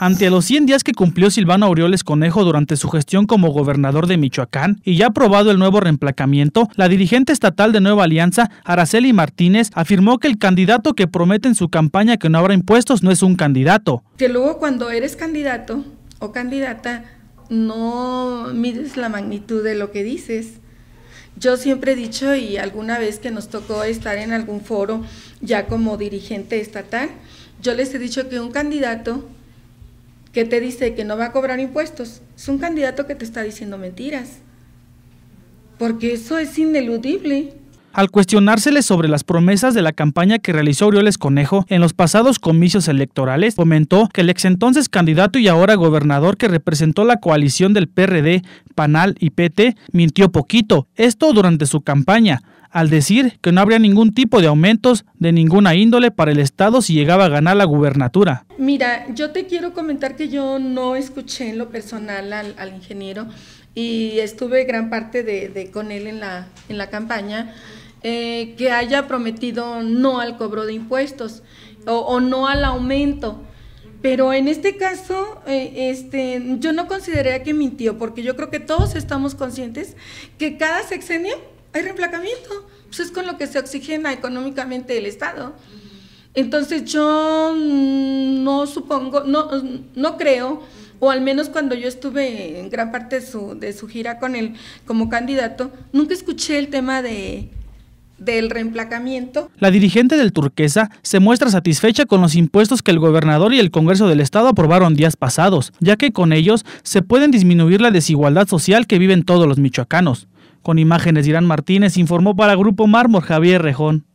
Ante los 100 días que cumplió Silvano Aureoles Conejo durante su gestión como gobernador de Michoacán y ya aprobado el nuevo reemplacamiento, la dirigente estatal de Nueva Alianza, Araceli Martínez, afirmó que el candidato que promete en su campaña que no habrá impuestos no es un candidato. Que luego cuando eres candidato o candidata no mides la magnitud de lo que dices. Yo siempre he dicho y alguna vez que nos tocó estar en algún foro ya como dirigente estatal, yo les he dicho que un candidato que te dice que no va a cobrar impuestos, es un candidato que te está diciendo mentiras, porque eso es ineludible. Al cuestionársele sobre las promesas de la campaña que realizó Orioles Conejo en los pasados comicios electorales, comentó que el ex entonces candidato y ahora gobernador que representó la coalición del PRD, PANAL y PT mintió poquito, esto durante su campaña, al decir que no habría ningún tipo de aumentos de ninguna índole para el Estado si llegaba a ganar la gubernatura. Mira, yo te quiero comentar que yo no escuché en lo personal al, al ingeniero y estuve gran parte de, con él en la, en la campaña, eh, que haya prometido no al cobro de impuestos o, no al aumento. Pero en este caso, eh, este, yo no consideraría que mintió, porque yo creo que todos estamos conscientes que cada sexenio hay reemplacamiento. Pues es con lo que se oxigena económicamente el Estado. Entonces yo no supongo, no, no creo o al menos cuando yo estuve en gran parte de su, gira con como candidato, nunca escuché el tema de, del reemplacamiento. La dirigente del Turquesa se muestra satisfecha con los impuestos que el gobernador y el Congreso del Estado aprobaron días pasados, ya que con ellos se pueden disminuir la desigualdad social que viven todos los michoacanos. Con imágenes Irán Martínez informó para Grupo Mármor Javier Rejón.